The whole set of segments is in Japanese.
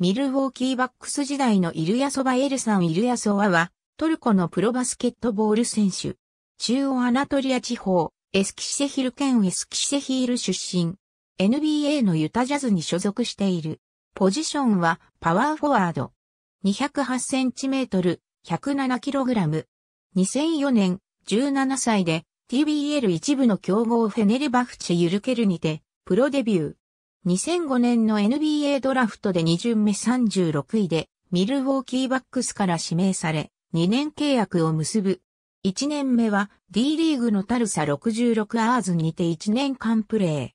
ミルウォーキーバックス時代のイルヤソバエルサン・イルヤソワは、トルコのプロバスケットボール選手。中央アナトリア地方、エスキシセヒル県エスキシセヒール出身。NBA のユタジャズに所属している。ポジションはパワーフォワード。208センチメートル、107キログラム。2004年、17歳で TBL 一部の強豪フェネルバフチユルケルにて、プロデビュー。2005年の NBA ドラフトで2巡目36位で、ミルウォーキーバックスから指名され、2年契約を結ぶ。1年目は D リーグのタルサ66アーズにて1年間プレ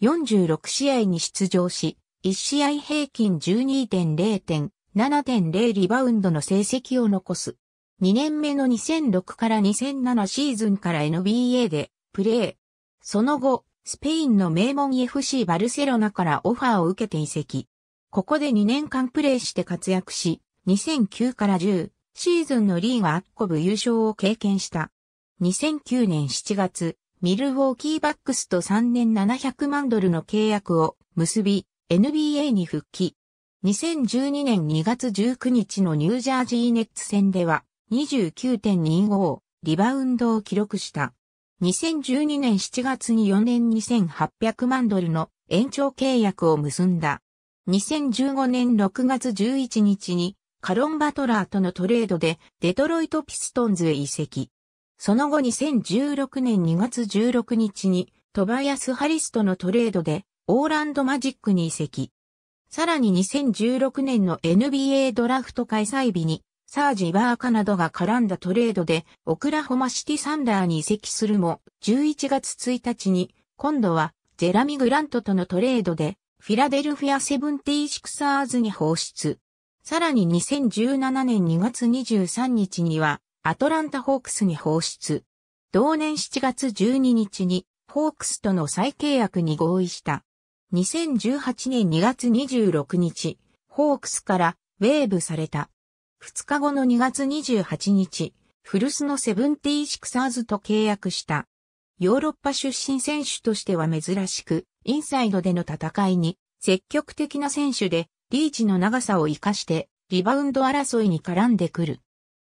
ー。46試合に出場し、1試合平均12.0点、7.0リバウンドの成績を残す。2年目の2006から2007シーズンから NBA でプレー。その後、スペインの名門 FC バルセロナからオファーを受けて移籍。ここで2年間プレーして活躍し、2009から10シーズンのリーガアッコブ優勝を経験した。2009年7月、ミルウォーキーバックスと3年700万ドルの契約を結び、NBA に復帰。2012年2月19日のニュージャージーネッツ戦では29.25リバウンドを記録した。2012年7月に4年2800万ドルの延長契約を結んだ。2015年6月11日にカロン・バトラーとのトレードでデトロイト・ピストンズへ移籍。その後2016年2月16日にトバヤス・ハリスとのトレードでオーランド・マジックに移籍。さらに2016年の NBA ドラフト開催日にサージ・バーカなどが絡んだトレードで、オクラホマシティ・サンダーに移籍するも、11月1日に、今度は、ジェラミ・グラントとのトレードで、フィラデルフィア・セブンティ・シクサーズに放出。さらに2017年2月23日には、アトランタ・ホークスに放出。同年7月12日に、ホークスとの再契約に合意した。2018年2月26日、ホークスからウェーブされた。2日後の2月28日、古巣のセブンティーシクサーズと契約した。ヨーロッパ出身選手としては珍しく、インサイドでの戦いに積極的な選手で、リーチの長さを活かして、リバウンド争いに絡んでくる。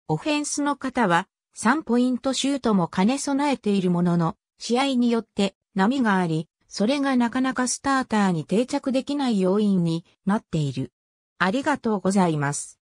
オフェンスの方は、3ポイントシュートも兼ね備えているものの、試合によって波があり、それがなかなかスターターに定着できない要因になっている。ありがとうございます。